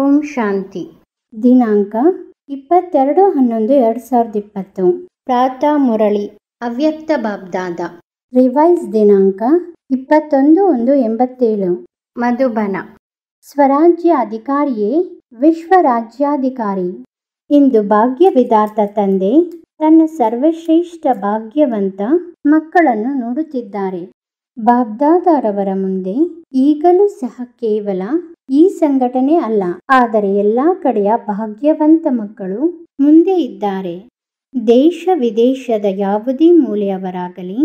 ಓಂ ಶಾಂತಿ ದಿನಾಂಕ ಇಪ್ಪತ್ತೆರಡು ಹನ್ನೊಂದು ಎರಡು ಸಾವಿರದ ಇಪ್ಪತ್ತು ಪ್ರಾತಃ ಮುರಳಿ ಅವ್ಯಕ್ತ ಬಾಬ್ದಾದ ರಿವೈಸ್ ದಿನಾಂಕ ಇಪ್ಪತ್ತೊಂದು ಒಂದು ಎಂಬತ್ತೇಳು ಮಧುಬನ ಸ್ವರಾಜ್ಯ ಅಧಿಕಾರಿಯೇ ವಿಶ್ವ ರಾಜ್ಯಾಧಿಕಾರಿ ಇಂದು ಭಾಗ್ಯ ವಿದಾರ್ಥ ತಂದೆ ತನ್ನ ಸರ್ವಶ್ರೇಷ್ಠ ಭಾಗ್ಯವಂತ ಮಕ್ಕಳನ್ನು ನೋಡುತ್ತಿದ್ದಾರೆ ಬಾಬ್ದಾದರವರ ಮುಂದೆ ಈಗಲೂ ಸಹ ಕೇವಲ ಈ ಸಂಘಟನೆ ಅಲ್ಲ ಆದರೆ ಎಲ್ಲ ಕಡೆಯ ಭಾಗ್ಯವಂತ ಮಕ್ಕಳು ಮುಂದೆ ಇದ್ದಾರೆ ದೇಶ ವಿದೇಶದ ಯಾವುದೇ ಮೂಲೆಯವರಾಗಲಿ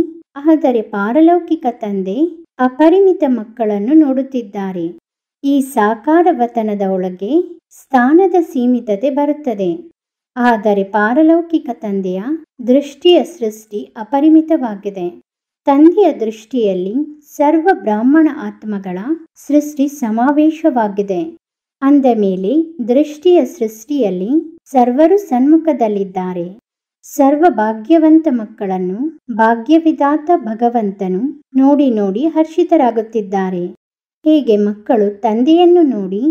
ಆದರೆ ಪಾರಲೌಕಿಕ ತಂದೆ ಅಪರಿಮಿತ ಮಕ್ಕಳನ್ನು ನೋಡುತ್ತಿದ್ದಾರೆ ಈ ಸಾಕಾರ ವತನದ ಒಳಗೆ ಸ್ಥಾನದ ಸೀಮಿತತೆ ಬರುತ್ತದೆ ಆದರೆ ಪಾರಲೌಕಿಕ ತಂದೆಯ ದೃಷ್ಟಿಯ ಸೃಷ್ಟಿ ಅಪರಿಮಿತವಾಗಿದೆ ತಂದೆಯ ದೃಷ್ಟಿಯಲ್ಲಿ ಸರ್ವ ಬ್ರಾಹ್ಮಣ ಆತ್ಮಗಳ ಸೃಷ್ಟಿ ಸಮಾವೇಶವಾಗಿದೆ ಅಂದ ಮೇಲೆ ದೃಷ್ಟಿಯ ಸೃಷ್ಟಿಯಲ್ಲಿ ಸರ್ವರು ಸನ್ಮುಖದಲ್ಲಿದ್ದಾರೆ ಸರ್ವ ಭಾಗ್ಯವಂತ ಮಕ್ಕಳನ್ನು ಭಾಗ್ಯವಿದಾತ ಭಗವಂತನು ನೋಡಿ ನೋಡಿ ಹರ್ಷಿತರಾಗುತ್ತಿದ್ದಾರೆ ಹೇಗೆ ಮಕ್ಕಳು ತಂದೆಯನ್ನು ನೋಡಿ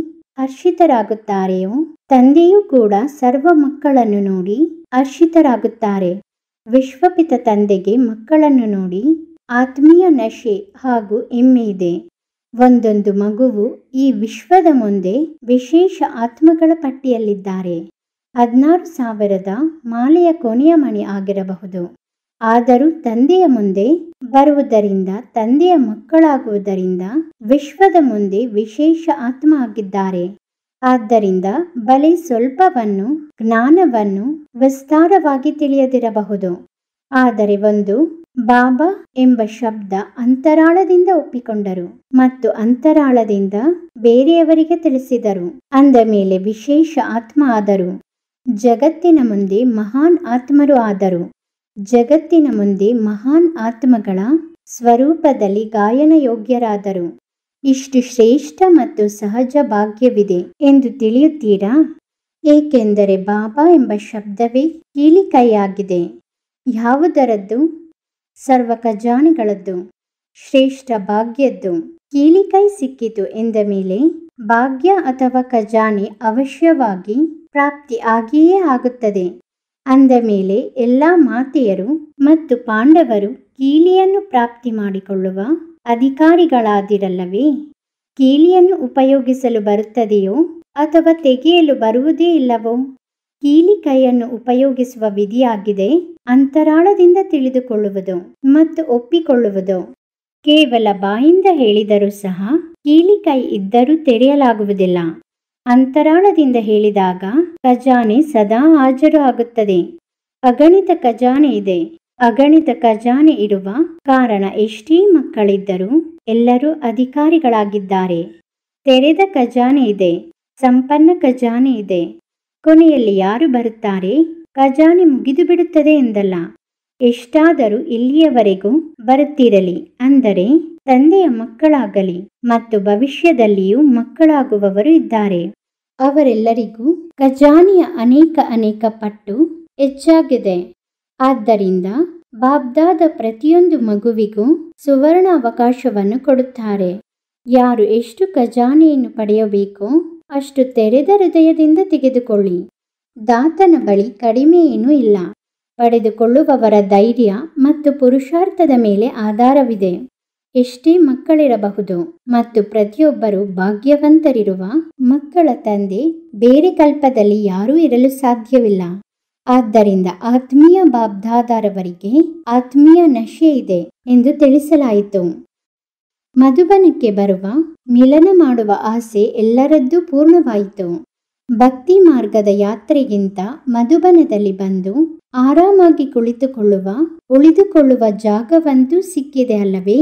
ಹರ್ಷಿತರಾಗುತ್ತಾರೆಯೋ ತಂದೆಯೂ ಕೂಡ ಸರ್ವ ಮಕ್ಕಳನ್ನು ನೋಡಿ ಹರ್ಷಿತರಾಗುತ್ತಾರೆ ವಿಶ್ವಪಿತ ತಂದೆಗೆ ಮಕ್ಕಳನ್ನು ನೋಡಿ ಆತ್ಮೀಯ ನಶೆ ಹಾಗೂ ಹೆಮ್ಮೆ ಇದೆ ಒಂದೊಂದು ಮಗುವು ಈ ವಿಶ್ವದ ಮುಂದೆ ವಿಶೇಷ ಆತ್ಮಗಳ ಪಟ್ಟಿಯಲ್ಲಿದ್ದಾರೆ ಹದಿನಾರು ಸಾವಿರದ ಮಾಲೆಯ ಕೊನೆಯ ಮಣಿ ಆಗಿರಬಹುದು ಆದರೂ ತಂದೆಯ ಮುಂದೆ ಬರುವುದರಿಂದ ತಂದೆಯ ಮಕ್ಕಳಾಗುವುದರಿಂದ ವಿಶ್ವದ ಮುಂದೆ ವಿಶೇಷ ಆತ್ಮ ಆಗಿದ್ದಾರೆ ಆದ್ದರಿಂದ ಬಲೆ ಸ್ವಲ್ಪವನ್ನು ಜ್ಞಾನವನ್ನು ವಿಸ್ತಾರವಾಗಿ ತಿಳಿಯದಿರಬಹುದು ಆದರೆ ಒಂದು ಬಾಬಾ ಎಂಬ ಶಬ್ದ ಅಂತರಾಳದಿಂದ ಒಪ್ಪಿಕೊಂಡರು ಮತ್ತು ಅಂತರಾಳದಿಂದ ಬೇರೆಯವರಿಗೆ ತಿಳಿಸಿದರು ಅಂದ ಮೇಲೆ ವಿಶೇಷ ಆತ್ಮ ಆದರು ಜಗತ್ತಿನ ಮುಂದೆ ಮಹಾನ್ ಆತ್ಮರು ಆದರು ಜಗತ್ತಿನ ಮುಂದೆ ಮಹಾನ್ ಆತ್ಮಗಳ ಸ್ವರೂಪದಲ್ಲಿ ಗಾಯನ ಯೋಗ್ಯರಾದರು ಇಷ್ಟು ಶ್ರೇಷ್ಠ ಮತ್ತು ಸಹಜ ಭಾಗ್ಯವಿದೆ ಎಂದು ತಿಳಿಯುತ್ತೀರಾ ಏಕೆಂದರೆ ಬಾಬಾ ಎಂಬ ಶಬ್ದವೇ ಕೀಲಿಕೈಯಾಗಿದೆ ಯಾವುದರದ್ದು ಸರ್ವ ಖಜಾನೆಗಳದ್ದು ಶ್ರೇಷ್ಠ ಭಾಗ್ಯದ್ದು ಕೀಲಿಕೈ ಸಿಕ್ಕಿತು ಎಂದ ಮೇಲೆ ಭಾಗ್ಯ ಅಥವಾ ಖಜಾನೆ ಅವಶ್ಯವಾಗಿ ಪ್ರಾಪ್ತಿ ಆಗಿಯೇ ಆಗುತ್ತದೆ ಅಂದ ಮೇಲೆ ಎಲ್ಲ ಮಾತೆಯರು ಮತ್ತು ಪಾಂಡವರು ಕೀಲಿಯನ್ನು ಪ್ರಾಪ್ತಿ ಮಾಡಿಕೊಳ್ಳುವ ಅಧಿಕಾರಿಗಳಾದಿರಲ್ಲವೇ ಕೀಲಿಯನ್ನು ಉಪಯೋಗಿಸಲು ಬರುತ್ತದೆಯೋ ಅಥವಾ ತೆಗೆಯಲು ಬರುವುದೇ ಇಲ್ಲವೋ ಕೀಲಿ ಕೈಯನ್ನು ಉಪಯೋಗಿಸುವ ವಿಧಿಯಾಗಿದೆ ಅಂತರಾಳದಿಂದ ತಿಳಿದುಕೊಳ್ಳುವುದು ಮತ್ತು ಒಪ್ಪಿಕೊಳ್ಳುವುದು ಕೇವಲ ಬಾಯಿಂದ ಹೇಳಿದರೂ ಸಹ ಕೀಲಿ ಕೈ ಇದ್ದರೂ ತೆರೆಯಲಾಗುವುದಿಲ್ಲ ಅಂತರಾಳದಿಂದ ಹೇಳಿದಾಗ ಖಜಾನೆ ಸದಾ ಹಾಜರು ಆಗುತ್ತದೆ ಅಗಣಿತ ಖಜಾನೆ ಇದೆ ಅಗಣಿತ ಖಜಾನೆ ಇಡುವ ಕಾರಣ ಎಷ್ಟೇ ಮಕ್ಕಳಿದ್ದರೂ ಎಲ್ಲರೂ ಅಧಿಕಾರಿಗಳಾಗಿದ್ದಾರೆ ತೆರೆದ ಖಜಾನೆ ಇದೆ ಸಂಪನ್ನ ಖಜಾನೆ ಇದೆ ಕೊನೆಯಲ್ಲಿ ಯಾರು ಬರುತ್ತಾರೆ ಖಜಾನೆ ಮುಗಿದು ಬಿಡುತ್ತದೆ ಎಂದಲ್ಲ ಎಷ್ಟಾದರೂ ಇಲ್ಲಿಯವರೆಗೂ ಬರುತ್ತಿರಲಿ ಅಂದರೆ ತಂದೆಯ ಮಕ್ಕಳಾಗಲಿ ಮತ್ತು ಭವಿಷ್ಯದಲ್ಲಿಯೂ ಮಕ್ಕಳಾಗುವವರು ಇದ್ದಾರೆ ಅವರೆಲ್ಲರಿಗೂ ಖಜಾನೆಯ ಅನೇಕ ಅನೇಕ ಪಟ್ಟು ಹೆಚ್ಚಾಗಿದೆ ಆದ್ದರಿಂದ ಬಾಬ್ದಾದ ಪ್ರತಿಯೊಂದು ಮಗುವಿಗೂ ಸುವರ್ಣ ಅವಕಾಶವನ್ನು ಕೊಡುತ್ತಾರೆ ಯಾರು ಎಷ್ಟು ಖಜಾನೆಯನ್ನು ಪಡೆಯಬೇಕೋ ಅಷ್ಟು ತೆರೆದ ಹೃದಯದಿಂದ ತೆಗೆದುಕೊಳ್ಳಿ ದಾತನ ಬಳಿ ಕಡಿಮೆ ಏನೂ ಇಲ್ಲ ಪಡೆದುಕೊಳ್ಳುವವರ ಧೈರ್ಯ ಮತ್ತು ಪುರುಷಾರ್ಥದ ಮೇಲೆ ಆಧಾರವಿದೆ ಎಷ್ಟೇ ಮಕ್ಕಳಿರಬಹುದು ಮತ್ತು ಪ್ರತಿಯೊಬ್ಬರು ಭಾಗ್ಯವಂತರಿರುವ ಮಕ್ಕಳ ತಂದೆ ಬೇರೆ ಕಲ್ಪದಲ್ಲಿ ಯಾರೂ ಇರಲು ಸಾಧ್ಯವಿಲ್ಲ ಆದ್ದರಿಂದ ಆತ್ಮೀಯ ಬಾಬ್ದಾದಾರವರಿಗೆ ಆತ್ಮೀಯ ನಶೆ ಇದೆ ಎಂದು ತಿಳಿಸಲಾಯಿತು ಮಧುಬನಕ್ಕೆ ಬರುವ ಮಿಲನ ಮಾಡುವ ಆಸೆ ಎಲ್ಲರದ್ದೂ ಪೂರ್ಣವಾಯಿತು ಭಕ್ತಿ ಮಾರ್ಗದ ಯಾತ್ರೆಗಿಂತ ಮಧುಬನದಲ್ಲಿ ಬಂದು ಆರಾಮಾಗಿ ಕುಳಿತುಕೊಳ್ಳುವ ಉಳಿದುಕೊಳ್ಳುವ ಜಾಗವಂತೂ ಸಿಕ್ಕಿದೆ ಅಲ್ಲವೇ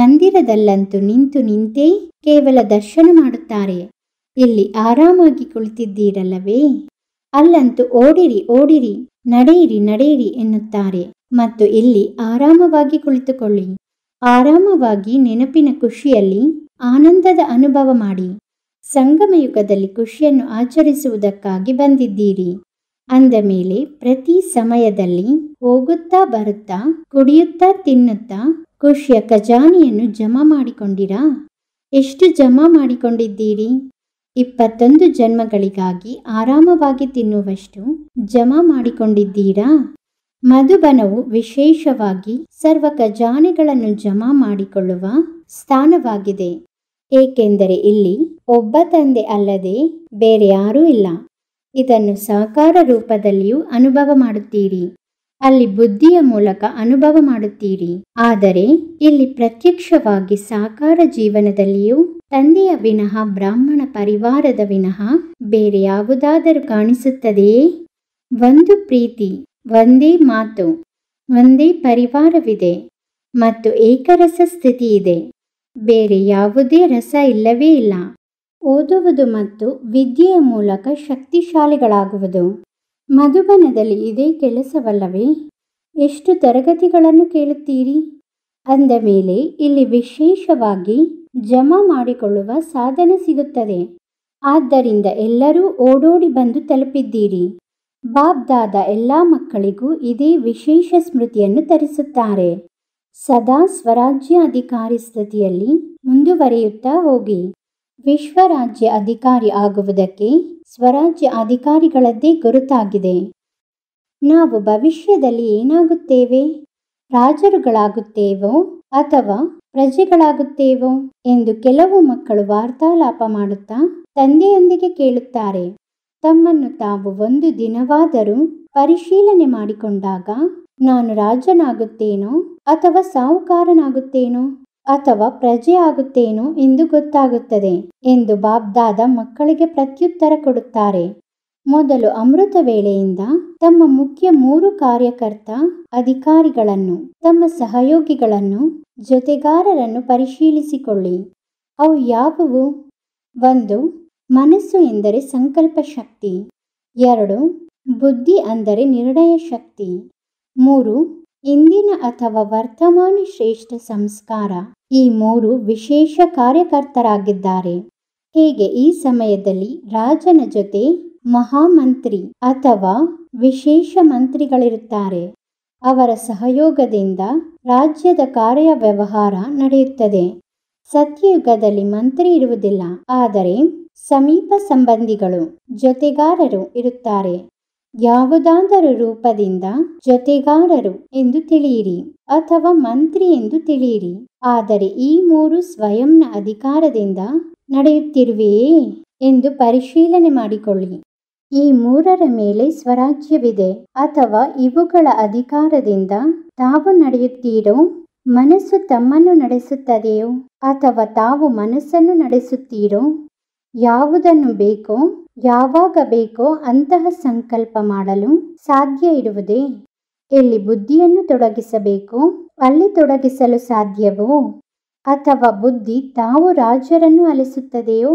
ಮಂದಿರದಲ್ಲಂತೂ ನಿಂತು ನಿಂತೇ ಕೇವಲ ದರ್ಶನ ಮಾಡುತ್ತಾರೆ ಇಲ್ಲಿ ಆರಾಮಾಗಿ ಕುಳಿತಿದ್ದೀರಲ್ಲವೇ ಅಲ್ಲಂತೂ ಓಡಿರಿ ಓಡಿರಿ ನಡೆಯಿರಿ ನಡೆಯಿರಿ ಎನ್ನುತ್ತಾರೆ ಮತ್ತು ಇಲ್ಲಿ ಆರಾಮವಾಗಿ ಕುಳಿತುಕೊಳ್ಳಿ ಆರಾಮವಾಗಿ ನೆನಪಿನ ಖುಷಿಯಲ್ಲಿ ಆನಂದದ ಅನುಭವ ಮಾಡಿ ಸಂಗಮಯುಗದಲ್ಲಿ ಖುಷಿಯನ್ನು ಆಚರಿಸುವುದಕ್ಕಾಗಿ ಬಂದಿದ್ದೀರಿ ಅಂದ ಮೇಲೆ ಪ್ರತಿ ಸಮಯದಲ್ಲಿ ಹೋಗುತ್ತಾ ಬರುತ್ತಾ ಕುಡಿಯುತ್ತಾ ತಿನ್ನುತ್ತಾ ಖುಷಿಯ ಖಜಾನೆಯನ್ನು ಜಮಾ ಮಾಡಿಕೊಂಡಿರಾ ಎಷ್ಟು ಜಮಾ ಮಾಡಿಕೊಂಡಿದ್ದೀರಿ ಇಪ್ಪತ್ತೊಂದು ಜನ್ಮಗಳಿಗಾಗಿ ಆರಾಮವಾಗಿ ತಿನ್ನುವಷ್ಟು ಜಮಾ ಮಾಡಿಕೊಂಡಿದ್ದೀರಾ ಮಧುಬನವು ವಿಶೇಷವಾಗಿ ಸರ್ವ ಖಜಾನೆಗಳನ್ನು ಜಮಾ ಮಾಡಿಕೊಳ್ಳುವ ಸ್ಥಾನವಾಗಿದೆ ಏಕೆಂದರೆ ಇಲ್ಲಿ ಒಬ್ಬ ತಂದೆ ಅಲ್ಲದೆ ಬೇರೆ ಯಾರೂ ಇಲ್ಲ ಇದನ್ನು ಸಹಕಾರ ರೂಪದಲ್ಲಿಯೂ ಅನುಭವ ಮಾಡುತ್ತೀರಿ ಅಲ್ಲಿ ಬುದ್ಧಿಯ ಮೂಲಕ ಅನುಭವ ಮಾಡುತ್ತೀರಿ ಆದರೆ ಇಲ್ಲಿ ಪ್ರತ್ಯಕ್ಷವಾಗಿ ಸಾಕಾರ ಜೀವನದಲ್ಲಿಯೂ ತಂದೆಯ ವಿನಃ ಬ್ರಾಹ್ಮಣ ಪರಿವಾರದ ವಿನಃ ಬೇರೆ ಯಾವುದಾದರೂ ಕಾಣಿಸುತ್ತದೆಯೇ ಒಂದು ಪ್ರೀತಿ ಒಂದೇ ಮಾತು ಒಂದೇ ಪರಿವಾರವಿದೆ ಮತ್ತು ಏಕರಸ ಸ್ಥಿತಿ ಇದೆ ಬೇರೆ ಯಾವುದೇ ರಸ ಇಲ್ಲವೇ ಇಲ್ಲ ಓದುವುದು ಮತ್ತು ವಿದ್ಯೆಯ ಮೂಲಕ ಶಕ್ತಿಶಾಲಿಗಳಾಗುವುದು ಮಧುಬನದಲ್ಲಿ ಇದೇ ಕೆಲಸವಲ್ಲವೇ ಎಷ್ಟು ತರಗತಿಗಳನ್ನು ಕೇಳುತ್ತೀರಿ ಅಂದ ಮೇಲೆ ಇಲ್ಲಿ ವಿಶೇಷವಾಗಿ ಜಮಾ ಮಾಡಿಕೊಳ್ಳುವ ಸಾಧನ ಸಿಗುತ್ತದೆ ಆದ್ದರಿಂದ ಎಲ್ಲರೂ ಓಡೋಡಿ ಬಂದು ತಲುಪಿದ್ದೀರಿ ಬಾಬ್ದಾದ ಎಲ್ಲ ಮಕ್ಕಳಿಗೂ ಇದೇ ವಿಶೇಷ ಸ್ಮೃತಿಯನ್ನು ತರಿಸುತ್ತಾರೆ ಸದಾ ಸ್ವರಾಜ್ಯ ಅಧಿಕಾರಿ ಸ್ಥಿತಿಯಲ್ಲಿ ಮುಂದುವರಿಯುತ್ತಾ ಹೋಗಿ ವಿಶ್ವರಾಜ್ಯ ಅಧಿಕಾರಿ ಆಗುವುದಕ್ಕೆ ಸ್ವರಾಜ್ಯ ಅಧಿಕಾರಿಗಳದ್ದೇ ಗುರುತಾಗಿದೆ ನಾವು ಭವಿಷ್ಯದಲ್ಲಿ ಏನಾಗುತ್ತೇವೆ ರಾಜರುಗಳಾಗುತ್ತೇವೋ ಅಥವಾ ಪ್ರಜೆಗಳಾಗುತ್ತೇವೋ ಎಂದು ಕೆಲವು ಮಕ್ಕಳು ವಾರ್ತಾಲಾಪ ಮಾಡುತ್ತಾ ತಂದೆಯೊಂದಿಗೆ ಕೇಳುತ್ತಾರೆ ತಮ್ಮನ್ನು ತಾವು ಒಂದು ದಿನವಾದರೂ ಪರಿಶೀಲನೆ ಮಾಡಿಕೊಂಡಾಗ ನಾನು ರಾಜನಾಗುತ್ತೇನೋ ಅಥವಾ ಸಾಹುಕಾರನಾಗುತ್ತೇನೋ ಅಥವಾ ಪ್ರಜೆ ಎಂದು ಗೊತ್ತಾಗುತ್ತದೆ ಎಂದು ಬಾಬ್ದಾದ ಮಕ್ಕಳಿಗೆ ಪ್ರತ್ಯುತ್ತರ ಕೊಡುತ್ತಾರೆ ಮೊದಲು ಅಮೃತ ವೇಳೆಯಿಂದ ತಮ್ಮ ಮುಖ್ಯ ಮೂರು ಕಾರ್ಯಕರ್ತ ಅಧಿಕಾರಿಗಳನ್ನು ತಮ್ಮ ಸಹಯೋಗಿಗಳನ್ನು ಜೊತೆಗಾರರನ್ನು ಪರಿಶೀಲಿಸಿಕೊಳ್ಳಿ ಅವು ಯಾವುವು ಒಂದು ಮನಸ್ಸು ಎಂದರೆ ಸಂಕಲ್ಪ ಶಕ್ತಿ ಎರಡು ಬುದ್ಧಿ ಅಂದರೆ ನಿರ್ಣಯ ಶಕ್ತಿ ಮೂರು ಇಂದಿನ ಅಥವಾ ವರ್ತಮಾನ ಶ್ರೇಷ್ಠ ಸಂಸ್ಕಾರ ಈ ಮೂರು ವಿಶೇಷ ಕಾರ್ಯಕರ್ತರಾಗಿದ್ದಾರೆ ಹೇಗೆ ಈ ಸಮಯದಲ್ಲಿ ರಾಜನ ಜೊತೆ ಮಹಾಮಂತ್ರಿ ಅಥವಾ ವಿಶೇಷ ಮಂತ್ರಿಗಳಿರುತ್ತಾರೆ ಅವರ ಸಹಯೋಗದಿಂದ ರಾಜ್ಯದ ಕಾರ್ಯ ವ್ಯವಹಾರ ನಡೆಯುತ್ತದೆ ಸತ್ಯಯುಗದಲ್ಲಿ ಮಂತ್ರಿ ಇರುವುದಿಲ್ಲ ಆದರೆ ಸಮೀಪ ಸಂಬಂಧಿಗಳು ಜೊತೆಗಾರರು ಇರುತ್ತಾರೆ ಯಾವುದಾದರೂ ರೂಪದಿಂದ ಜೊತೆಗಾರರು ಎಂದು ತಿಳಿಯಿರಿ ಅಥವಾ ಮಂತ್ರಿ ಎಂದು ತಿಳಿಯಿರಿ ಆದರೆ ಈ ಮೂರು ಸ್ವಯಂನ ಅಧಿಕಾರದಿಂದ ನಡೆಯುತ್ತಿರುವೆಯೇ ಎಂದು ಪರಿಶೀಲನೆ ಮಾಡಿಕೊಳ್ಳಿ ಈ ಮೂರರ ಮೇಲೆ ಸ್ವರಾಜ್ಯವಿದೆ ಅಥವಾ ಇವುಗಳ ಅಧಿಕಾರದಿಂದ ತಾವು ನಡೆಯುತ್ತೀರೋ ಮನಸ್ಸು ತಮ್ಮನ್ನು ನಡೆಸುತ್ತದೆಯೋ ಅಥವಾ ತಾವು ಮನಸ್ಸನ್ನು ನಡೆಸುತ್ತೀರೋ ಯಾವುದನ್ನು ಬೇಕೋ ಯಾವಾಗ ಬೇಕೋ ಅಂತಹ ಸಂಕಲ್ಪ ಮಾಡಲು ಸಾಧ್ಯ ಇರುವುದೇ ಎಲ್ಲಿ ಬುದ್ಧಿಯನ್ನು ತೊಡಗಿಸಬೇಕೋ ಅಲ್ಲಿ ತೊಡಗಿಸಲು ಸಾಧ್ಯವೋ ಅಥವಾ ಬುದ್ಧಿ ತಾವು ರಾಜರನ್ನು ಅಲಿಸುತ್ತದೆಯೋ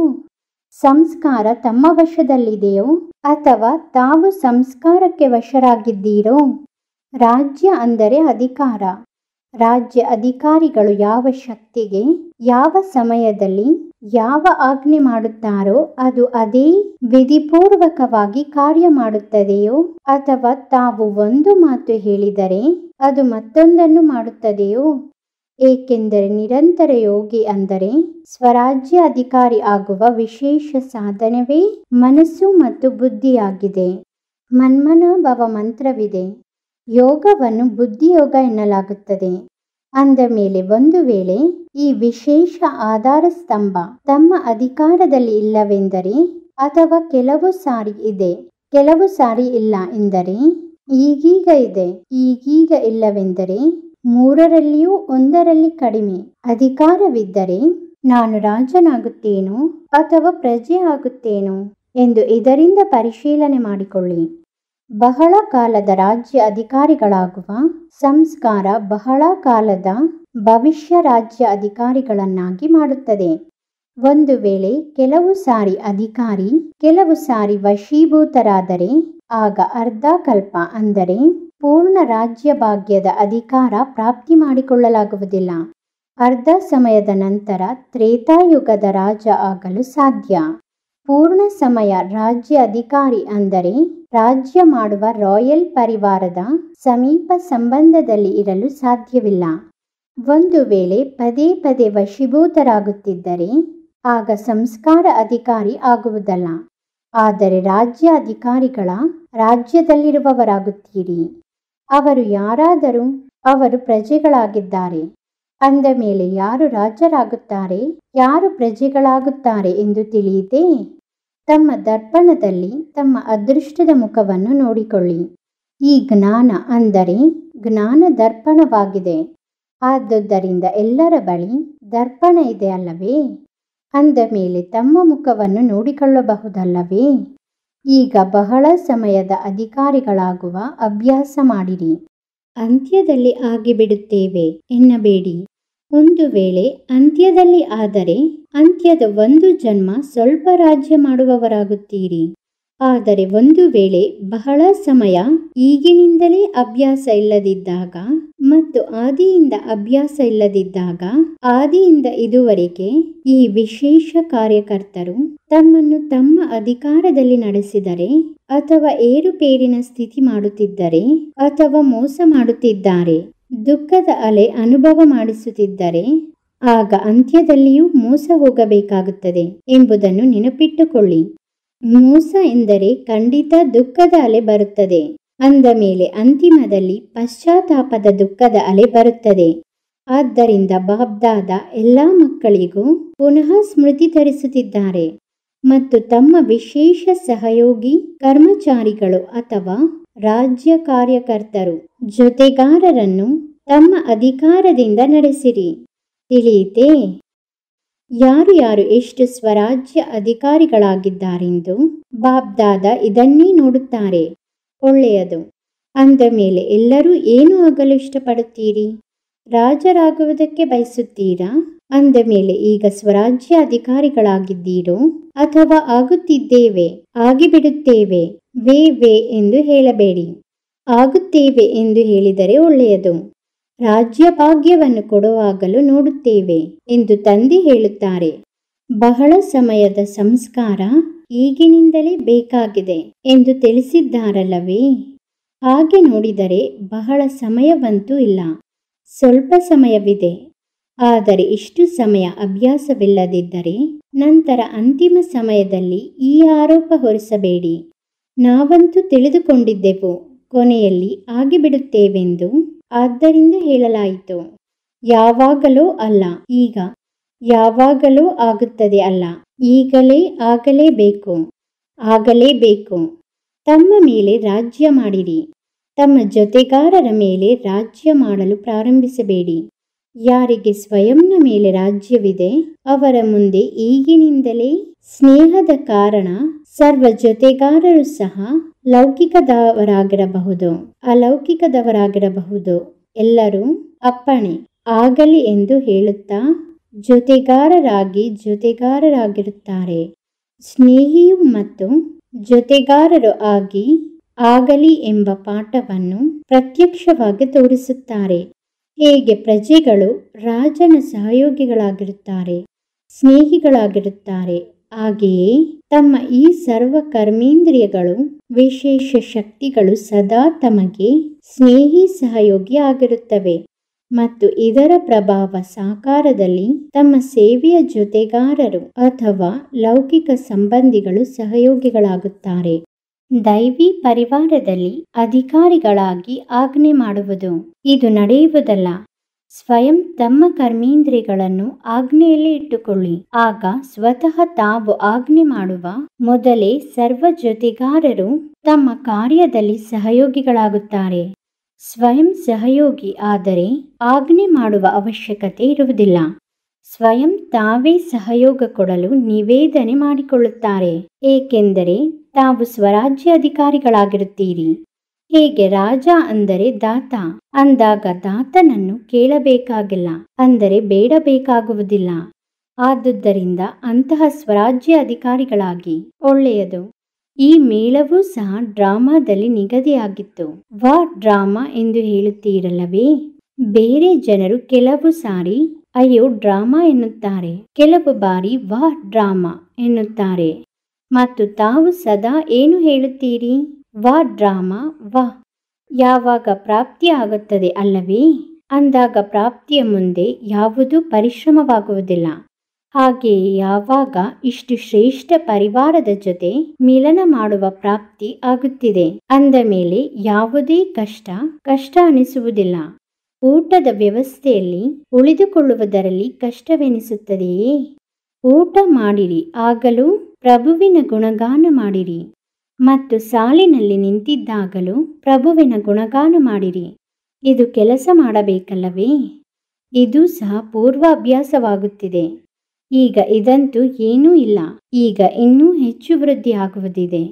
ಸಂಸ್ಕಾರ ತಮ್ಮ ವಶದಲ್ಲಿದೆಯೋ ಅಥವಾ ತಾವು ಸಂಸ್ಕಾರಕ್ಕೆ ವಶರಾಗಿದ್ದೀರೋ ರಾಜ್ಯ ಅಂದರೆ ಅಧಿಕಾರ ರಾಜ್ಯ ಅಧಿಕಾರಿಗಳು ಯಾವ ಶಕ್ತಿಗೆ ಯಾವ ಸಮಯದಲ್ಲಿ ಯಾವ ಆಜ್ಞೆ ಮಾಡುತ್ತಾರೋ ಅದು ಅದೇ ವಿಧಿಪೂರ್ವಕವಾಗಿ ಕಾರ್ಯ ಮಾಡುತ್ತದೆಯೋ ಅಥವಾ ತಾವು ಒಂದು ಮಾತು ಹೇಳಿದರೆ ಅದು ಮತ್ತೊಂದನ್ನು ಮಾಡುತ್ತದೆಯೋ ಏಕೆಂದರೆ ನಿರಂತರ ಯೋಗಿ ಅಂದರೆ ಸ್ವರಾಜ್ಯ ಅಧಿಕಾರಿ ಆಗುವ ವಿಶೇಷ ಸಾಧನವೇ ಮನಸ್ಸು ಮತ್ತು ಬುದ್ಧಿಯಾಗಿದೆ ಮನ್ಮನಾಭವ ಮಂತ್ರವಿದೆ ಯೋಗವನ್ನು ಬುದ್ಧಿಯೋಗ ಎನ್ನಲಾಗುತ್ತದೆ ಅಂದ ಮೇಲೆ ಒಂದು ವೇಳೆ ಈ ವಿಶೇಷ ಆಧಾರ ಸ್ತಂಭ ತಮ್ಮ ಅಧಿಕಾರದಲ್ಲಿ ಇಲ್ಲವೆಂದರೆ ಅಥವಾ ಕೆಲವು ಸಾರಿ ಇದೆ ಕೆಲವು ಸಾರಿ ಇಲ್ಲ ಎಂದರೆ ಈಗೀಗ ಇದೆ ಈಗೀಗ ಇಲ್ಲವೆಂದರೆ ಮೂರರಲ್ಲಿಯೂ ಒಂದರಲ್ಲಿ ಕಡಿಮೆ ಅಧಿಕಾರವಿದ್ದರೆ ನಾನು ರಾಜನಾಗುತ್ತೇನೋ ಅಥವಾ ಪ್ರಜೆ ಆಗುತ್ತೇನೋ ಎಂದು ಇದರಿಂದ ಪರಿಶೀಲನೆ ಮಾಡಿಕೊಳ್ಳಿ ಬಹಳ ಕಾಲದ ರಾಜ್ಯ ಅಧಿಕಾರಿಗಳಾಗುವ ಸಂಸ್ಕಾರ ಬಹಳ ಕಾಲದ ಭವಿಷ್ಯ ರಾಜ್ಯ ಅಧಿಕಾರಿಗಳನ್ನಾಗಿ ಮಾಡುತ್ತದೆ ಒಂದು ವೇಳೆ ಕೆಲವು ಸಾರಿ ಅಧಿಕಾರಿ ಕೆಲವು ಸಾರಿ ವಶೀಭೂತರಾದರೆ ಆಗ ಅರ್ಧಕಲ್ಪ ಅಂದರೆ ಪೂರ್ಣ ರಾಜ್ಯ ಭಾಗ್ಯದ ಅಧಿಕಾರ ಪ್ರಾಪ್ತಿ ಮಾಡಿಕೊಳ್ಳಲಾಗುವುದಿಲ್ಲ ಅರ್ಧ ಸಮಯದ ನಂತರ ತ್ರೇತಾಯುಗದ ರಾಜ ಆಗಲು ಸಾಧ್ಯ ಪೂರ್ಣ ಸಮಯ ರಾಜ್ಯ ಅಧಿಕಾರಿ ಅಂದರೆ ರಾಜ್ಯ ಮಾಡುವ ರಾಯಲ್ ಪರಿವಾರದ ಸಮೀಪ ಸಂಬಂಧದಲ್ಲಿ ಇರಲು ಸಾಧ್ಯವಿಲ್ಲ ಒಂದು ವೇಳೆ ಪದೇ ಪದೇ ವಶೀಭೂತರಾಗುತ್ತಿದ್ದರೆ ಆಗ ಸಂಸ್ಕಾರ ಅಧಿಕಾರಿ ಆಗುವುದಲ್ಲ ಆದರೆ ರಾಜ್ಯ ಅಧಿಕಾರಿಗಳ ರಾಜ್ಯದಲ್ಲಿರುವವರಾಗುತ್ತೀರಿ ಅವರು ಯಾರಾದರೂ ಅವರು ಪ್ರಜೆಗಳಾಗಿದ್ದಾರೆ ಅಂದ ಮೇಲೆ ಯಾರು ರಾಜರಾಗುತ್ತಾರೆ ಯಾರು ಪ್ರಜೆಗಳಾಗುತ್ತಾರೆ ಎಂದು ತಿಳಿಯಿತೇ ತಮ್ಮ ದರ್ಪಣದಲ್ಲಿ ತಮ್ಮ ಅದೃಷ್ಟದ ಮುಖವನ್ನು ನೋಡಿಕೊಳ್ಳಿ ಈ ಜ್ಞಾನ ಅಂದರೆ ಜ್ಞಾನ ದರ್ಪಣವಾಗಿದೆ ಆದ್ದರಿಂದ ಎಲ್ಲರ ಬಳಿ ದರ್ಪಣ ಇದೆ ಅಲ್ಲವೇ ಅಂದ ಮೇಲೆ ತಮ್ಮ ಮುಖವನ್ನು ನೋಡಿಕೊಳ್ಳಬಹುದಲ್ಲವೇ ಈಗ ಬಹಳ ಸಮಯದ ಅಧಿಕಾರಿಗಳಾಗುವ ಅಭ್ಯಾಸ ಮಾಡಿರಿ ಅಂತ್ಯದಲ್ಲಿ ಆಗಿಬಿಡುತ್ತೇವೆ ಎನ್ನಬೇಡಿ ಒಂದು ವೇಳೆ ಅಂತ್ಯದಲ್ಲಿ ಆದರೆ ಅಂತ್ಯದ ಒಂದು ಜನ್ಮ ಸ್ವಲ್ಪ ರಾಜ್ಯ ಮಾಡುವವರಾಗುತ್ತೀರಿ ಆದರೆ ಒಂದು ವೇಳೆ ಬಹಳ ಸಮಯ ಈಗಿನಿಂದಲೇ ಅಭ್ಯಾಸ ಇಲ್ಲದಿದ್ದಾಗ ಮತ್ತು ಆದಿಯಿಂದ ಅಭ್ಯಾಸ ಇಲ್ಲದಿದ್ದಾಗ ಆದಿಯಿಂದ ಇದುವರೆಗೆ ಈ ವಿಶೇಷ ಕಾರ್ಯಕರ್ತರು ತಮ್ಮನ್ನು ತಮ್ಮ ಅಧಿಕಾರದಲ್ಲಿ ನಡೆಸಿದರೆ ಅಥವಾ ಏರುಪೇರಿನ ಸ್ಥಿತಿ ಮಾಡುತ್ತಿದ್ದರೆ ಅಥವಾ ಮೋಸ ಮಾಡುತ್ತಿದ್ದಾರೆ ದುಃಖದ ಅಲೆ ಅನುಭವ ಮಾಡಿಸುತ್ತಿದ್ದರೆ ಆಗ ಅಂತ್ಯದಲ್ಲಿಯೂ ಮೋಸ ಹೋಗಬೇಕಾಗುತ್ತದೆ ಎಂಬುದನ್ನು ನೆನಪಿಟ್ಟುಕೊಳ್ಳಿ ಮೋಸ ಎಂದರೆ ಖಂಡಿತ ದುಃಖದ ಅಲೆ ಬರುತ್ತದೆ ಅಂದ ಮೇಲೆ ಅಂತಿಮದಲ್ಲಿ ಪಶ್ಚಾತ್ತಾಪದ ದುಃಖದ ಅಲೆ ಬರುತ್ತದೆ ಆದ್ದರಿಂದ ಬಾಬ್ದಾದ ಎಲ್ಲ ಮಕ್ಕಳಿಗೂ ಪುನಃ ಸ್ಮೃತಿ ತರಿಸುತ್ತಿದ್ದಾರೆ ಮತ್ತು ತಮ್ಮ ವಿಶೇಷ ಸಹಯೋಗಿ ಕರ್ಮಚಾರಿಗಳು ಅಥವಾ ರಾಜ್ಯ ಕಾರ್ಯಕರ್ತರು ಜೊತೆಗಾರರನ್ನು ತಮ್ಮ ಅಧಿಕಾರದಿಂದ ನಡೆಸಿರಿ ತಿಳಿಯಿತೇ ಯಾರು ಯಾರು ಎಷ್ಟು ಸ್ವರಾಜ್ಯ ಅಧಿಕಾರಿಗಳಾಗಿದ್ದಾರೆಂದು ಬಾಬ್ದಾದ ಇದನ್ನೇ ನೋಡುತ್ತಾರೆ ಒಳ್ಳೆಯದು ಅಂದ ಮೇಲೆ ಎಲ್ಲರೂ ಏನು ಆಗಲು ಇಷ್ಟಪಡುತ್ತೀರಿ ರಾಜರಾಗುವುದಕ್ಕೆ ಬಯಸುತ್ತೀರಾ ಅಂದ ಮೇಲೆ ಈಗ ಸ್ವರಾಜ್ಯ ಅಧಿಕಾರಿಗಳಾಗಿದ್ದೀರೋ ಅಥವಾ ಆಗುತ್ತಿದ್ದೇವೆ ಆಗಿಬಿಡುತ್ತೇವೆ ವೇ ವೇ ಎಂದು ಹೇಳಬೇಡಿ ಆಗುತ್ತೇವೆ ಎಂದು ಹೇಳಿದರೆ ಒಳ್ಳೆಯದು ರಾಜ್ಯಭಾಗ್ಯವನ್ನು ಕೊಡುವಾಗಲೂ ನೋಡುತ್ತೇವೆ ಎಂದು ತಂದೆ ಹೇಳುತ್ತಾರೆ ಬಹಳ ಸಮಯದ ಸಂಸ್ಕಾರ ಈಗಿನಿಂದಲೇ ಬೇಕಾಗಿದೆ ಎಂದು ತಿಳಿಸಿದ್ದಾರಲ್ಲವೇ ಹಾಗೆ ನೋಡಿದರೆ ಬಹಳ ಸಮಯವಂತೂ ಇಲ್ಲ ಸ್ವಲ್ಪ ಸಮಯವಿದೆ ಆದರೆ ಇಷ್ಟು ಸಮಯ ಅಭ್ಯಾಸವಿಲ್ಲದಿದ್ದರೆ ನಂತರ ಅಂತಿಮ ಸಮಯದಲ್ಲಿ ಈ ಆರೋಪ ಹೊರಿಸಬೇಡಿ ನಾವಂತೂ ತಿಳಿದುಕೊಂಡಿದ್ದೆವು ಕೊನೆಯಲ್ಲಿ ಆಗಿಬಿಡುತ್ತೇವೆಂದು ಆದ್ದರಿಂದ ಹೇಳಲಾಯಿತು ಯಾವಾಗಲೂ ಅಲ್ಲ ಈಗ ಯಾವಾಗಲೂ ಆಗುತ್ತದೆ ಅಲ್ಲ ಈಗಲೇ ಆಗಲೇಬೇಕು ಆಗಲೇಬೇಕು ತಮ್ಮ ಮೇಲೆ ರಾಜ್ಯ ಮಾಡಿರಿ ತಮ್ಮ ಜೊತೆಗಾರರ ಮೇಲೆ ರಾಜ್ಯ ಮಾಡಲು ಪ್ರಾರಂಭಿಸಬೇಡಿ ಯಾರಿಗೆ ಸ್ವಯಂನ ಮೇಲೆ ರಾಜ್ಯವಿದೆ ಅವರ ಮುಂದೆ ಈಗಿನಿಂದಲೇ ಸ್ನೇಹದ ಕಾರಣ ಸರ್ವ ಜೊತೆಗಾರರು ಸಹ ಲೌಕಿಕದವರಾಗಿರಬಹುದು ಅಲೌಕಿಕದವರಾಗಿರಬಹುದು ಎಲ್ಲರೂ ಅಪ್ಪಣೆ ಆಗಲಿ ಎಂದು ಹೇಳುತ್ತಾ ಜೊತೆಗಾರರಾಗಿ ಜೊತೆಗಾರರಾಗಿರುತ್ತಾರೆ ಸ್ನೇಹಿಯು ಮತ್ತು ಜೊತೆಗಾರರು ಆಗಿ ಆಗಲಿ ಎಂಬ ಪಾಠವನ್ನು ಪ್ರತ್ಯಕ್ಷವಾಗಿ ತೋರಿಸುತ್ತಾರೆ ಹೇಗೆ ಪ್ರಜೆಗಳು ರಾಜನ ಸಹಯೋಗಿಗಳಾಗಿರುತ್ತಾರೆ ಸ್ನೇಹಿಗಳಾಗಿರುತ್ತಾರೆ ಹಾಗೆಯೇ ತಮ್ಮ ಈ ಸರ್ವ ಕರ್ಮೇಂದ್ರಿಯಗಳು ವಿಶೇಷ ಶಕ್ತಿಗಳು ಸದಾ ತಮಗೆ ಸ್ನೇಹಿ ಸಹಯೋಗಿ ಆಗಿರುತ್ತವೆ ಮತ್ತು ಇದರ ಪ್ರಭಾವ ಸಾಕಾರದಲ್ಲಿ ತಮ್ಮ ಸೇವೆಯ ಜೊತೆಗಾರರು ಅಥವಾ ಲೌಕಿಕ ಸಂಬಂಧಿಗಳು ಸಹಯೋಗಿಗಳಾಗುತ್ತಾರೆ ದೈವಿ ಪರಿವಾರದಲ್ಲಿ ಅಧಿಕಾರಿಗಳಾಗಿ ಆಜ್ಞೆ ಮಾಡುವುದು ಇದು ನಡೆಯುವುದಲ್ಲ ಸ್ವಯಂ ತಮ್ಮ ಕರ್ಮೇಂದ್ರಿಗಳನ್ನು ಆಗ್ನೆಯಲ್ಲಿ ಇಟ್ಟುಕೊಳ್ಳಿ ಆಗ ಸ್ವತಃ ತಾವು ಆಜ್ಞೆ ಮಾಡುವ ಮೊದಲೇ ಸರ್ವ ಜೊತೆಗಾರರು ತಮ್ಮ ಕಾರ್ಯದಲ್ಲಿ ಸಹಯೋಗಿಗಳಾಗುತ್ತಾರೆ ಸ್ವಯಂ ಸಹಯೋಗಿ ಆದರೆ ಆಜ್ಞೆ ಮಾಡುವ ಅವಶ್ಯಕತೆ ಇರುವುದಿಲ್ಲ ಸ್ವಯಂ ತಾವೇ ಸಹಯೋಗ ಕೊಡಲು ನಿವೇದನೆ ಮಾಡಿಕೊಳ್ಳುತ್ತಾರೆ ಏಕೆಂದರೆ ತಾವು ಸ್ವರಾಜ್ಯ ಅಧಿಕಾರಿಗಳಾಗಿರುತ್ತೀರಿ ಹೀಗೆ ರಾಜ ಅಂದರೆ ದಾತ ಅಂದಾಗ ದಾತನನ್ನು ಕೇಳಬೇಕಾಗಿಲ್ಲ ಅಂದರೆ ಬೇಡಬೇಕಾಗುವುದಿಲ್ಲ ಆದುದರಿಂದ ಅಂತಹ ಸ್ವರಾಜ್ಯ ಅಧಿಕಾರಿಗಳಾಗಿ ಒಳ್ಳೆಯದು ಈ ಮೇಳವೂ ಸಹ ಡ್ರಾಮಾದಲ್ಲಿ ನಿಗದಿಯಾಗಿತ್ತು ವಾ ಡ್ರಾಮಾ ಎಂದು ಹೇಳುತ್ತೀರಲ್ಲವೇ ಬೇರೆ ಜನರು ಕೆಲವು ಸಾರಿ ಅಯ್ಯೋ ಡ್ರಾಮಾ ಎನ್ನುತ್ತಾರೆ ಕೆಲವು ಬಾರಿ ವಾ ಡ್ರಾಮಾ ಎನ್ನುತ್ತಾರೆ ಮತ್ತು ತಾವು ಸದಾ ಏನು ಹೇಳುತ್ತೀರಿ ವಾ ಡ್ರಾಮಾ ವಾ ಯಾವಾಗ ಆಗುತ್ತದೆ ಅಲ್ಲವೇ ಅಂದಾಗ ಪ್ರಾಪ್ತಿಯ ಮುಂದೆ ಯಾವುದೂ ಪರಿಶ್ರಮವಾಗುವುದಿಲ್ಲ ಹಾಗೆಯೇ ಯಾವಾಗ ಇಷ್ಟು ಶ್ರೇಷ್ಠ ಪರಿವಾರದ ಜೊತೆ ಮಿಲನ ಮಾಡುವ ಪ್ರಾಪ್ತಿ ಆಗುತ್ತಿದೆ ಅಂದ ಮೇಲೆ ಯಾವುದೇ ಕಷ್ಟ ಕಷ್ಟ ಅನಿಸುವುದಿಲ್ಲ ಊಟದ ವ್ಯವಸ್ಥೆಯಲ್ಲಿ ಉಳಿದುಕೊಳ್ಳುವುದರಲ್ಲಿ ಕಷ್ಟವೆನಿಸುತ್ತದೆಯೇ ಊಟ ಮಾಡಿರಿ ಆಗಲೂ ಪ್ರಭುವಿನ ಗುಣಗಾನ ಮಾಡಿರಿ ಮತ್ತು ಸಾಲಿನಲ್ಲಿ ನಿಂತಿದ್ದಾಗಲೂ ಪ್ರಭುವಿನ ಗುಣಗಾನ ಮಾಡಿರಿ ಇದು ಕೆಲಸ ಮಾಡಬೇಕಲ್ಲವೇ ಇದು ಸಹ ಪೂರ್ವಾಭ್ಯಾಸವಾಗುತ್ತಿದೆ ಈಗ ಇದಂತೂ ಏನೂ ಇಲ್ಲ ಈಗ ಇನ್ನೂ ಹೆಚ್ಚು ವೃದ್ಧಿಯಾಗುವುದಿದೆ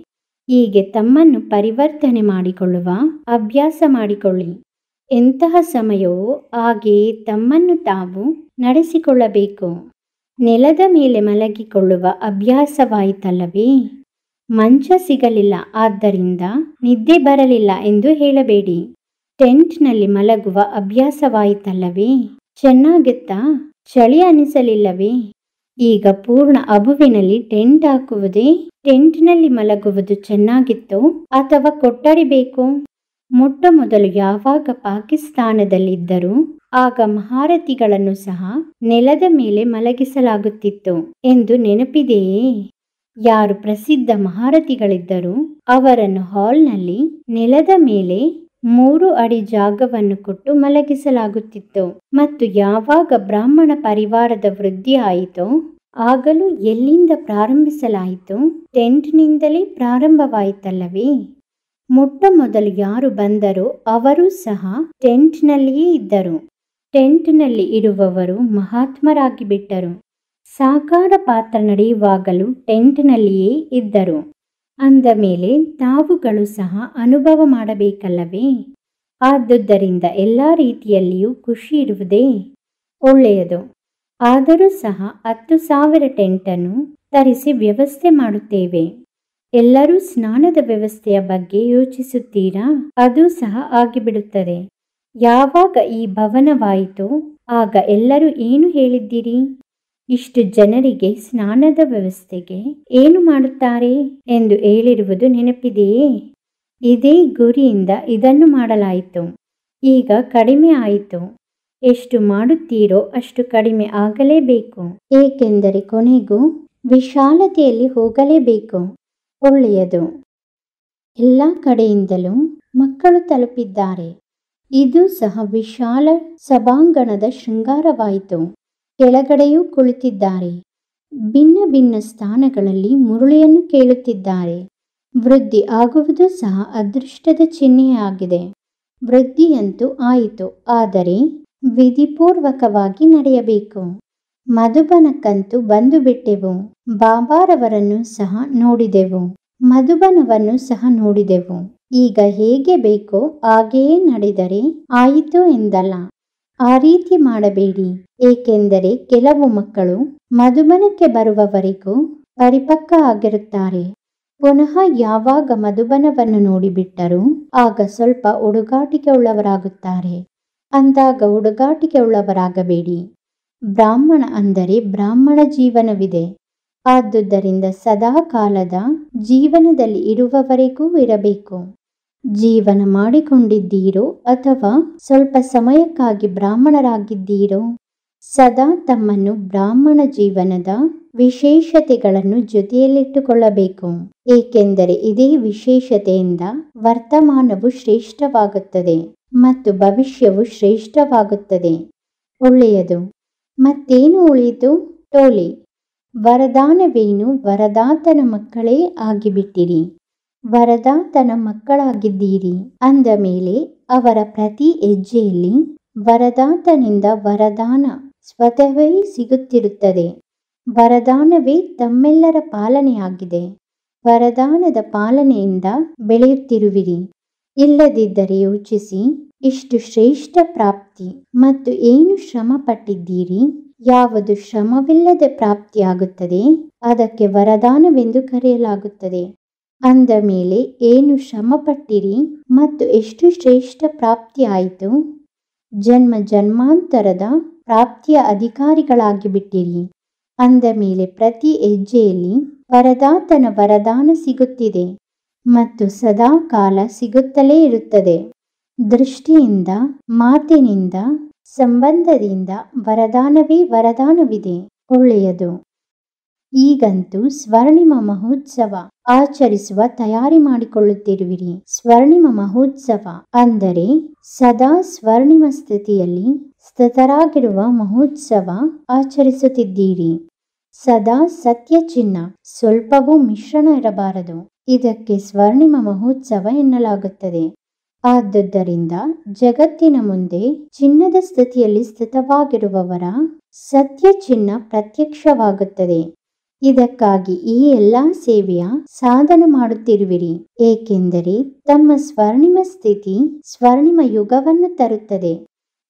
ಹೀಗೆ ತಮ್ಮನ್ನು ಪರಿವರ್ತನೆ ಮಾಡಿಕೊಳ್ಳುವ ಅಭ್ಯಾಸ ಮಾಡಿಕೊಳ್ಳಿ ಎಂತಹ ಸಮಯವೋ ಹಾಗೆಯೇ ತಮ್ಮನ್ನು ತಾವು ನಡೆಸಿಕೊಳ್ಳಬೇಕು ನೆಲದ ಮೇಲೆ ಮಲಗಿಕೊಳ್ಳುವ ಅಭ್ಯಾಸವಾಯಿತಲ್ಲವೇ ಮಂಚ ಸಿಗಲಿಲ್ಲ ಆದ್ದರಿಂದ ನಿದ್ದೆ ಬರಲಿಲ್ಲ ಎಂದು ಹೇಳಬೇಡಿ ಟೆಂಟ್ನಲ್ಲಿ ಮಲಗುವ ಅಭ್ಯಾಸವಾಯಿತಲ್ಲವೇ ಚೆನ್ನಾಗಿತ್ತಾ ಚಳಿ ಅನಿಸಲಿಲ್ಲವೇ ಈಗ ಪೂರ್ಣ ಅಬುವಿನಲ್ಲಿ ಟೆಂಟ್ ಹಾಕುವುದೇ ಟೆಂಟ್ನಲ್ಲಿ ಮಲಗುವುದು ಚೆನ್ನಾಗಿತ್ತೋ ಅಥವಾ ಕೊಠಡಿ ಬೇಕು ಮೊಟ್ಟ ಮೊದಲು ಯಾವಾಗ ಪಾಕಿಸ್ತಾನದಲ್ಲಿದ್ದರೂ ಆಗ ಮಹಾರಥಿಗಳನ್ನು ಸಹ ನೆಲದ ಮೇಲೆ ಮಲಗಿಸಲಾಗುತ್ತಿತ್ತು ಎಂದು ನೆನಪಿದೆಯೇ ಯಾರು ಪ್ರಸಿದ್ಧ ಮಹಾರಥಿಗಳಿದ್ದರೂ ಅವರನ್ನು ಹಾಲ್ನಲ್ಲಿ ನೆಲದ ಮೇಲೆ ಮೂರು ಅಡಿ ಜಾಗವನ್ನು ಕೊಟ್ಟು ಮಲಗಿಸಲಾಗುತ್ತಿತ್ತು ಮತ್ತು ಯಾವಾಗ ಬ್ರಾಹ್ಮಣ ಪರಿವಾರದ ವೃದ್ಧಿ ಆಯಿತೋ ಆಗಲೂ ಎಲ್ಲಿಂದ ಪ್ರಾರಂಭಿಸಲಾಯಿತು ಟೆಂಟ್ನಿಂದಲೇ ಪ್ರಾರಂಭವಾಯಿತಲ್ಲವೇ ಮೊಟ್ಟ ಮೊದಲು ಯಾರು ಬಂದರೋ ಅವರೂ ಸಹ ಟೆಂಟ್ನಲ್ಲಿಯೇ ಇದ್ದರು ಟೆಂಟ್ನಲ್ಲಿ ಇರುವವರು ಮಹಾತ್ಮರಾಗಿ ಬಿಟ್ಟರು ಸಾಕಾರ ಪಾತ್ರ ನಡೆಯುವಾಗಲೂ ಟೆಂಟ್ನಲ್ಲಿಯೇ ಇದ್ದರು ಅಂದ ಮೇಲೆ ತಾವುಗಳು ಸಹ ಅನುಭವ ಮಾಡಬೇಕಲ್ಲವೇ ಆದುದರಿಂದ ಎಲ್ಲ ರೀತಿಯಲ್ಲಿಯೂ ಖುಷಿ ಇರುವುದೇ ಒಳ್ಳೆಯದು ಆದರೂ ಸಹ ಹತ್ತು ಸಾವಿರ ಟೆಂಟನ್ನು ತರಿಸಿ ವ್ಯವಸ್ಥೆ ಮಾಡುತ್ತೇವೆ ಎಲ್ಲರೂ ಸ್ನಾನದ ವ್ಯವಸ್ಥೆಯ ಬಗ್ಗೆ ಯೋಚಿಸುತ್ತೀರಾ ಅದು ಸಹ ಆಗಿಬಿಡುತ್ತದೆ ಯಾವಾಗ ಈ ಭವನವಾಯಿತೋ ಆಗ ಎಲ್ಲರೂ ಏನು ಹೇಳಿದ್ದೀರಿ ಇಷ್ಟು ಜನರಿಗೆ ಸ್ನಾನದ ವ್ಯವಸ್ಥೆಗೆ ಏನು ಮಾಡುತ್ತಾರೆ ಎಂದು ಹೇಳಿರುವುದು ನೆನಪಿದೆಯೇ ಇದೇ ಗುರಿಯಿಂದ ಇದನ್ನು ಮಾಡಲಾಯಿತು ಈಗ ಕಡಿಮೆ ಆಯಿತು ಎಷ್ಟು ಮಾಡುತ್ತೀರೋ ಅಷ್ಟು ಕಡಿಮೆ ಆಗಲೇಬೇಕು ಏಕೆಂದರೆ ಕೊನೆಗೂ ವಿಶಾಲತೆಯಲ್ಲಿ ಹೋಗಲೇಬೇಕು ಒಳ್ಳೆಯದು ಎಲ್ಲ ಕಡೆಯಿಂದಲೂ ಮಕ್ಕಳು ತಲುಪಿದ್ದಾರೆ ಇದು ಸಹ ವಿಶಾಲ ಸಭಾಂಗಣದ ಶೃಂಗಾರವಾಯಿತು ಕೆಳಗಡೆಯೂ ಕುಳಿತಿದ್ದಾರೆ ಭಿನ್ನ ಭಿನ್ನ ಸ್ಥಾನಗಳಲ್ಲಿ ಮುರುಳಿಯನ್ನು ಕೇಳುತ್ತಿದ್ದಾರೆ ವೃದ್ಧಿ ಆಗುವುದು ಸಹ ಅದೃಷ್ಟದ ಚಿಹ್ನೆಯಾಗಿದೆ ವೃದ್ಧಿಯಂತೂ ಆಯಿತು ಆದರೆ ವಿಧಿಪೂರ್ವಕವಾಗಿ ನಡೆಯಬೇಕು ಮಧುಬನಕ್ಕಂತೂ ಬಂದು ಬಿಟ್ಟೆವು ಬಾಬಾರವರನ್ನು ಸಹ ನೋಡಿದೆವು ಮಧುಬನವನ್ನು ಸಹ ನೋಡಿದೆವು ಈಗ ಹೇಗೆ ಬೇಕೋ ಹಾಗೆಯೇ ನಡೆದರೆ ಆಯಿತು ಎಂದಲ್ಲ ಆ ರೀತಿ ಮಾಡಬೇಡಿ ಏಕೆಂದರೆ ಕೆಲವು ಮಕ್ಕಳು ಮಧುಬನಕ್ಕೆ ಬರುವವರೆಗೂ ಪರಿಪಕ್ಕ ಆಗಿರುತ್ತಾರೆ ಪುನಃ ಯಾವಾಗ ಮಧುಬನವನ್ನು ನೋಡಿಬಿಟ್ಟರೂ ಆಗ ಸ್ವಲ್ಪ ಹುಡುಗಾಟಿಕೆ ಉಳ್ಳವರಾಗುತ್ತಾರೆ ಅಂದಾಗ ಹುಡುಗಾಟಿಕೆ ಉಳ್ಳವರಾಗಬೇಡಿ ಬ್ರಾಹ್ಮಣ ಅಂದರೆ ಬ್ರಾಹ್ಮಣ ಜೀವನವಿದೆ ಆದುದರಿಂದ ಸದಾ ಕಾಲದ ಜೀವನದಲ್ಲಿ ಇರುವವರೆಗೂ ಇರಬೇಕು ಜೀವನ ಮಾಡಿಕೊಂಡಿದ್ದೀರೋ ಅಥವಾ ಸ್ವಲ್ಪ ಸಮಯಕ್ಕಾಗಿ ಬ್ರಾಹ್ಮಣರಾಗಿದ್ದೀರೋ ಸದಾ ತಮ್ಮನ್ನು ಬ್ರಾಹ್ಮಣ ಜೀವನದ ವಿಶೇಷತೆಗಳನ್ನು ಜೊತೆಯಲ್ಲಿಟ್ಟುಕೊಳ್ಳಬೇಕು ಏಕೆಂದರೆ ಇದೇ ವಿಶೇಷತೆಯಿಂದ ವರ್ತಮಾನವು ಶ್ರೇಷ್ಠವಾಗುತ್ತದೆ ಮತ್ತು ಭವಿಷ್ಯವು ಶ್ರೇಷ್ಠವಾಗುತ್ತದೆ ಒಳ್ಳೆಯದು ಮತ್ತೇನು ಉಳಿಯಿತು ಟೋಲಿ ವರದಾನವೇನು ವರದಾತನ ಮಕ್ಕಳೇ ಆಗಿಬಿಟ್ಟಿರಿ ವರದಾತನ ಮಕ್ಕಳಾಗಿದ್ದೀರಿ ಅಂದ ಮೇಲೆ ಅವರ ಪ್ರತಿ ಹೆಜ್ಜೆಯಲ್ಲಿ ವರದಾತನಿಂದ ವರದಾನ ಸ್ವತಃವೇ ಸಿಗುತ್ತಿರುತ್ತದೆ ವರದಾನವೇ ತಮ್ಮೆಲ್ಲರ ಪಾಲನೆಯಾಗಿದೆ ವರದಾನದ ಪಾಲನೆಯಿಂದ ಬೆಳೆಯುತ್ತಿರುವಿರಿ ಇಲ್ಲದಿದ್ದರೆ ಯೋಚಿಸಿ ಇಷ್ಟು ಶ್ರೇಷ್ಠ ಪ್ರಾಪ್ತಿ ಮತ್ತು ಏನು ಶ್ರಮ ಪಟ್ಟಿದ್ದೀರಿ ಯಾವುದು ಶ್ರಮವಿಲ್ಲದೆ ಪ್ರಾಪ್ತಿಯಾಗುತ್ತದೆ ಅದಕ್ಕೆ ವರದಾನವೆಂದು ಕರೆಯಲಾಗುತ್ತದೆ ಅಂದ ಮೇಲೆ ಏನು ಶ್ರಮಪಟ್ಟಿರಿ ಮತ್ತು ಎಷ್ಟು ಶ್ರೇಷ್ಠ ಪ್ರಾಪ್ತಿಯಾಯಿತು ಜನ್ಮ ಜನ್ಮಾಂತರದ ಪ್ರಾಪ್ತಿಯ ಅಧಿಕಾರಿಗಳಾಗಿ ಬಿಟ್ಟಿರಿ ಅಂದ ಮೇಲೆ ಪ್ರತಿ ಹೆಜ್ಜೆಯಲ್ಲಿ ವರದಾತನ ವರದಾನ ಸಿಗುತ್ತಿದೆ ಮತ್ತು ಸದಾ ಕಾಲ ಸಿಗುತ್ತಲೇ ಇರುತ್ತದೆ ದೃಷ್ಟಿಯಿಂದ ಮಾತಿನಿಂದ ಸಂಬಂಧದಿಂದ ವರದಾನವೇ ವರದಾನವಿದೆ ಒಳ್ಳೆಯದು ಈಗಂತೂ ಸ್ವರ್ಣಿಮ ಮಹೋತ್ಸವ ಆಚರಿಸುವ ತಯಾರಿ ಮಾಡಿಕೊಳ್ಳುತ್ತಿರುವಿರಿ ಸ್ವರ್ಣಿಮ ಮಹೋತ್ಸವ ಅಂದರೆ ಸದಾ ಸ್ವರ್ಣಿಮ ಸ್ಥಿತಿಯಲ್ಲಿ ಸ್ಥಿತರಾಗಿರುವ ಮಹೋತ್ಸವ ಆಚರಿಸುತ್ತಿದ್ದೀರಿ ಸದಾ ಸತ್ಯ ಚಿನ್ನ ಸ್ವಲ್ಪವೂ ಮಿಶ್ರಣ ಇರಬಾರದು ಇದಕ್ಕೆ ಸ್ವರ್ಣಿಮ ಮಹೋತ್ಸವ ಎನ್ನಲಾಗುತ್ತದೆ ಆದುದರಿಂದ ಜಗತ್ತಿನ ಮುಂದೆ ಚಿನ್ನದ ಸ್ಥಿತಿಯಲ್ಲಿ ಸ್ಥಿತವಾಗಿರುವವರ ಸತ್ಯ ಚಿನ್ನ ಪ್ರತ್ಯಕ್ಷವಾಗುತ್ತದೆ ಇದಕ್ಕಾಗಿ ಈ ಎಲ್ಲಾ ಸೇವೆಯ ಸಾಧನ ಮಾಡುತ್ತಿರುವಿರಿ ಏಕೆಂದರೆ ತಮ್ಮ ಸ್ವರ್ಣಿಮ ಸ್ಥಿತಿ ಸ್ವರ್ಣಿಮ ಯುಗವನ್ನು ತರುತ್ತದೆ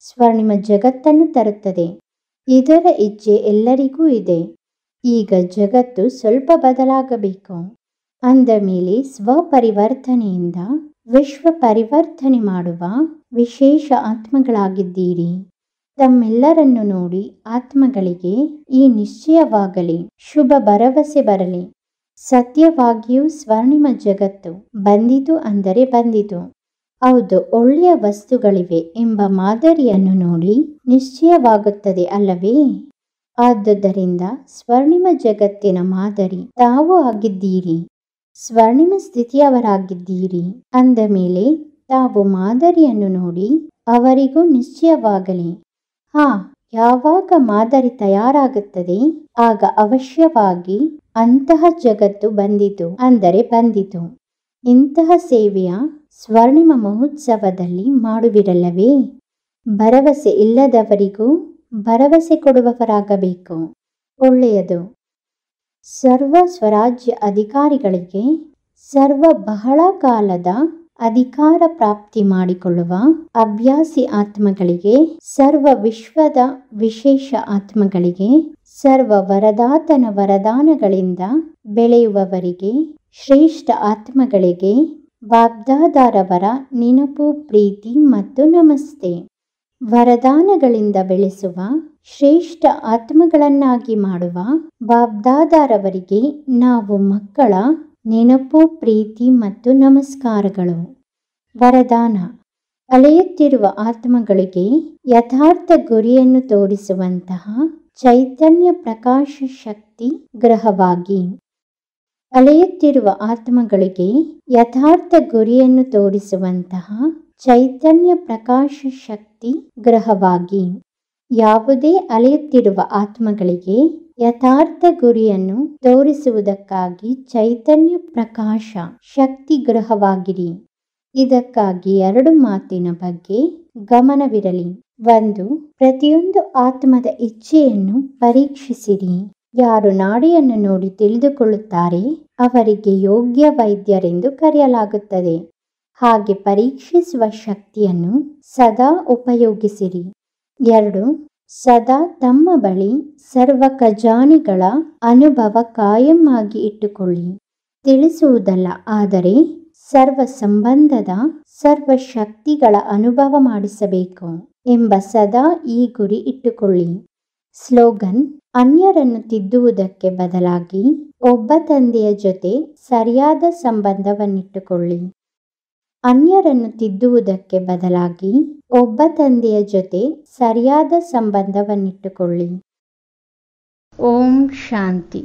ಸ್ವರ್ಣಿಮ ಜಗತ್ತನ್ನು ತರುತ್ತದೆ ಇದರ ಇಚ್ಛೆ ಎಲ್ಲರಿಗೂ ಇದೆ ಈಗ ಜಗತ್ತು ಸ್ವಲ್ಪ ಬದಲಾಗಬೇಕು ಅಂದ ಮೇಲೆ ಸ್ವಪರಿವರ್ತನೆಯಿಂದ ವಿಶ್ವ ಪರಿವರ್ತನೆ ಮಾಡುವ ವಿಶೇಷ ಆತ್ಮಗಳಾಗಿದ್ದೀರಿ ತಮ್ಮೆಲ್ಲರನ್ನು ನೋಡಿ ಆತ್ಮಗಳಿಗೆ ಈ ನಿಶ್ಚಯವಾಗಲಿ ಶುಭ ಭರವಸೆ ಬರಲಿ ಸತ್ಯವಾಗಿಯೂ ಸ್ವರ್ಣಿಮ ಜಗತ್ತು ಬಂದಿತು ಅಂದರೆ ಬಂದಿತು ಹೌದು ಒಳ್ಳೆಯ ವಸ್ತುಗಳಿವೆ ಎಂಬ ಮಾದರಿಯನ್ನು ನೋಡಿ ನಿಶ್ಚಯವಾಗುತ್ತದೆ ಅಲ್ಲವೇ ಆದ್ದರಿಂದ ಸ್ವರ್ಣಿಮ ಜಗತ್ತಿನ ಮಾದರಿ ತಾವು ಆಗಿದ್ದೀರಿ ಸ್ವರ್ಣಿಮ ಸ್ಥಿತಿಯವರಾಗಿದ್ದೀರಿ ಅಂದ ಮೇಲೆ ತಾವು ಮಾದರಿಯನ್ನು ನೋಡಿ ಅವರಿಗೂ ನಿಶ್ಚಯವಾಗಲಿ ಹಾ ಯಾವಾಗ ಮಾದರಿ ತಯಾರಾಗುತ್ತದೆ ಆಗ ಅವಶ್ಯವಾಗಿ ಅಂತಹ ಜಗತ್ತು ಬಂದಿತು ಅಂದರೆ ಬಂದಿತು ಇಂತಹ ಸೇವೆಯ ಸ್ವರ್ಣಿಮ ಮಹೋತ್ಸವದಲ್ಲಿ ಮಾಡುವಿರಲ್ಲವೇ ಭರವಸೆ ಇಲ್ಲದವರಿಗೂ ಭರವಸೆ ಕೊಡುವವರಾಗಬೇಕು ಒಳ್ಳೆಯದು ಸರ್ವ ಸ್ವರಾಜ್ಯ ಅಧಿಕಾರಿಗಳಿಗೆ ಸರ್ವ ಬಹಳ ಕಾಲದ ಅಧಿಕಾರ ಪ್ರಾಪ್ತಿ ಮಾಡಿಕೊಳ್ಳುವ ಅಭ್ಯಾಸಿ ಆತ್ಮಗಳಿಗೆ ಸರ್ವ ವಿಶ್ವದ ವಿಶೇಷ ಆತ್ಮಗಳಿಗೆ ಸರ್ವ ವರದಾತನ ವರದಾನಗಳಿಂದ ಬೆಳೆಯುವವರಿಗೆ ಶ್ರೇಷ್ಠ ಆತ್ಮಗಳಿಗೆ ಬಾಬ್ದಾದಾರವರ ನೆನಪು ಪ್ರೀತಿ ಮತ್ತು ನಮಸ್ತೆ ವರದಾನಗಳಿಂದ ಬೆಳೆಸುವ ಶ್ರೇಷ್ಠ ಆತ್ಮಗಳನ್ನಾಗಿ ಮಾಡುವ ಬಾಬ್ದಾದಾರವರಿಗೆ ನಾವು ಮಕ್ಕಳ ನೆನಪು ಪ್ರೀತಿ ಮತ್ತು ನಮಸ್ಕಾರಗಳು ವರದಾನ ಅಲೆಯುತ್ತಿರುವ ಆತ್ಮಗಳಿಗೆ ಯಥಾರ್ಥ ಗುರಿಯನ್ನು ತೋರಿಸುವಂತಹ ಚೈತನ್ಯ ಪ್ರಕಾಶ ಶಕ್ತಿ ಗ್ರಹವಾಗಿ ಅಲೆಯುತ್ತಿರುವ ಆತ್ಮಗಳಿಗೆ ಯಥಾರ್ಥ ಗುರಿಯನ್ನು ತೋರಿಸುವಂತಹ ಚೈತನ್ಯ ಪ್ರಕಾಶ ಶಕ್ತಿ ಗ್ರಹವಾಗಿ ಯಾವುದೇ ಅಲೆಯುತ್ತಿರುವ ಆತ್ಮಗಳಿಗೆ ಯಥಾರ್ಥ ಗುರಿಯನ್ನು ತೋರಿಸುವುದಕ್ಕಾಗಿ ಚೈತನ್ಯ ಪ್ರಕಾಶ ಶಕ್ತಿ ಇದಕ್ಕಾಗಿ ಎರಡು ಮಾತಿನ ಬಗ್ಗೆ ಗಮನವಿರಲಿ ಒಂದು ಪ್ರತಿಯೊಂದು ಆತ್ಮದ ಇಚ್ಛೆಯನ್ನು ಪರೀಕ್ಷಿಸಿರಿ ಯಾರು ನಾಡಿಯನ್ನು ನೋಡಿ ತಿಳಿದುಕೊಳ್ಳುತ್ತಾರೆ ಅವರಿಗೆ ಯೋಗ್ಯ ವೈದ್ಯರೆಂದು ಕರೆಯಲಾಗುತ್ತದೆ ಹಾಗೆ ಪರೀಕ್ಷಿಸುವ ಶಕ್ತಿಯನ್ನು ಸದಾ ಉಪಯೋಗಿಸಿರಿ ಎರಡು ಸದಾ ತಮ್ಮ ಬಳಿ ಸರ್ವ ಖಜಾನೆಗಳ ಅನುಭವ ಕಾಯಂ ಆಗಿ ಇಟ್ಟುಕೊಳ್ಳಿ ತಿಳಿಸುವುದಲ್ಲ ಆದರೆ ಸರ್ವ ಸಂಬಂಧದ ಸರ್ವ ಶಕ್ತಿಗಳ ಅನುಭವ ಮಾಡಿಸಬೇಕು ಎಂಬ ಸದಾ ಈ ಗುರಿ ಇಟ್ಟುಕೊಳ್ಳಿ ಸ್ಲೋಗನ್ ಅನ್ಯರನ್ನು ತಿದ್ದುವುದಕ್ಕೆ ಬದಲಾಗಿ ಒಬ್ಬ ತಂದೆಯ ಜೊತೆ ಸರಿಯಾದ ಸಂಬಂಧವನ್ನಿಟ್ಟುಕೊಳ್ಳಿ ಅನ್ಯರನ್ನು ತಿದ್ದುವುದಕ್ಕೆ ಬದಲಾಗಿ ಒಬ್ಬ ತಂದೆಯ ಜೊತೆ ಸರಿಯಾದ ಸಂಬಂಧವನ್ನಿಟ್ಟುಕೊಳ್ಳಿ ಓಂ ಶಾಂತಿ